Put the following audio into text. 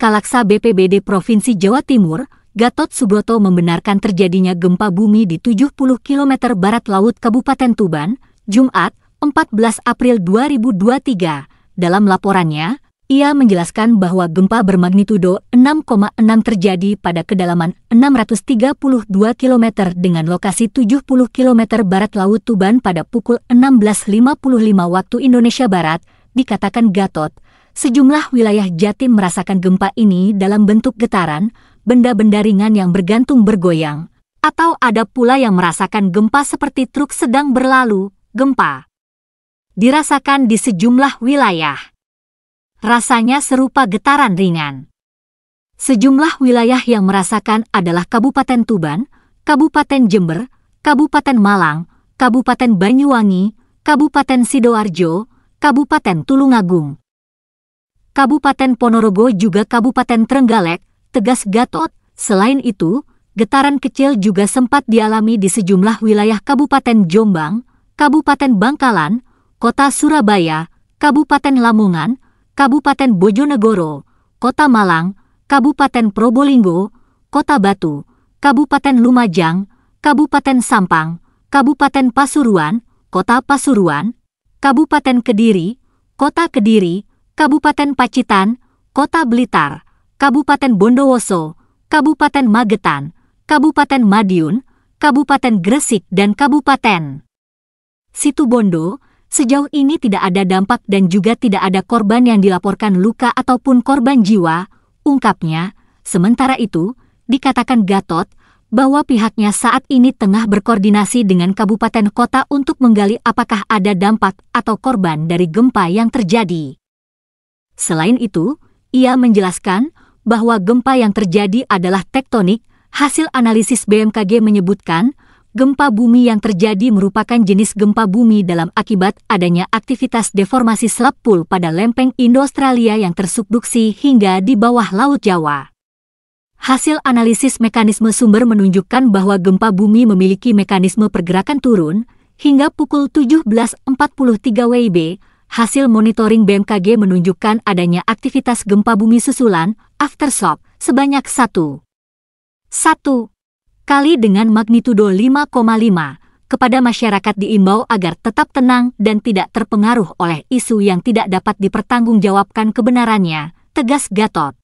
Kalaksa BPBD Provinsi Jawa Timur, Gatot Subroto membenarkan terjadinya gempa bumi di 70 km barat laut Kabupaten Tuban, Jumat, 14 April 2023. Dalam laporannya, ia menjelaskan bahwa gempa bermagnitudo 6,6 terjadi pada kedalaman 632 km dengan lokasi 70 km barat laut Tuban pada pukul 16.55 waktu Indonesia Barat, dikatakan Gatot, sejumlah wilayah Jatim merasakan gempa ini dalam bentuk getaran, benda-benda ringan yang bergantung bergoyang, atau ada pula yang merasakan gempa seperti truk sedang berlalu, gempa. Dirasakan di sejumlah wilayah. Rasanya serupa getaran ringan. Sejumlah wilayah yang merasakan adalah Kabupaten Tuban, Kabupaten Jember, Kabupaten Malang, Kabupaten Banyuwangi, Kabupaten Sidoarjo, Kabupaten Tulungagung. Kabupaten Ponorogo juga Kabupaten Trenggalek, tegas Gatot. Selain itu, getaran kecil juga sempat dialami di sejumlah wilayah Kabupaten Jombang, Kabupaten Bangkalan, Kota Surabaya, Kabupaten Lamongan, Kabupaten Bojonegoro, Kota Malang, Kabupaten Probolinggo, Kota Batu, Kabupaten Lumajang, Kabupaten Sampang, Kabupaten Pasuruan, Kota Pasuruan, Kabupaten Kediri, Kota Kediri, Kabupaten Pacitan, Kota Blitar, Kabupaten Bondowoso, Kabupaten Magetan, Kabupaten Madiun, Kabupaten Gresik dan Kabupaten Situbondo, sejauh ini tidak ada dampak dan juga tidak ada korban yang dilaporkan luka ataupun korban jiwa, ungkapnya. Sementara itu, dikatakan Gatot, bahwa pihaknya saat ini tengah berkoordinasi dengan kabupaten kota untuk menggali apakah ada dampak atau korban dari gempa yang terjadi. Selain itu, ia menjelaskan bahwa gempa yang terjadi adalah tektonik. Hasil analisis BMKG menyebutkan gempa bumi yang terjadi merupakan jenis gempa bumi dalam akibat adanya aktivitas deformasi slab pada lempeng Indo-Australia yang tersubduksi hingga di bawah Laut Jawa. Hasil analisis mekanisme sumber menunjukkan bahwa gempa bumi memiliki mekanisme pergerakan turun hingga pukul 17.43 WIB hasil monitoring BMKG menunjukkan adanya aktivitas gempa bumi susulan, aftershock, sebanyak 1. 1. Kali dengan magnitudo 5,5, kepada masyarakat diimbau agar tetap tenang dan tidak terpengaruh oleh isu yang tidak dapat dipertanggungjawabkan kebenarannya, tegas Gatot.